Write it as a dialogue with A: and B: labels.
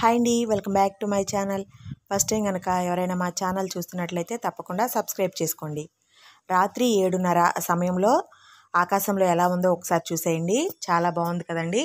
A: hi అండి welcome back to my channel first time కనుక ఎవరైనా మా ఛానల్ చూస్తున్నట్లయితే తప్పకుండా సబ్స్క్రైబ్ చేసుకోండి రాత్రి ఏడున్నర సమయంలో ఆకాశంలో ఎలా ఉందో ఒకసారి చూసేయండి చాలా బాగుంది కదండి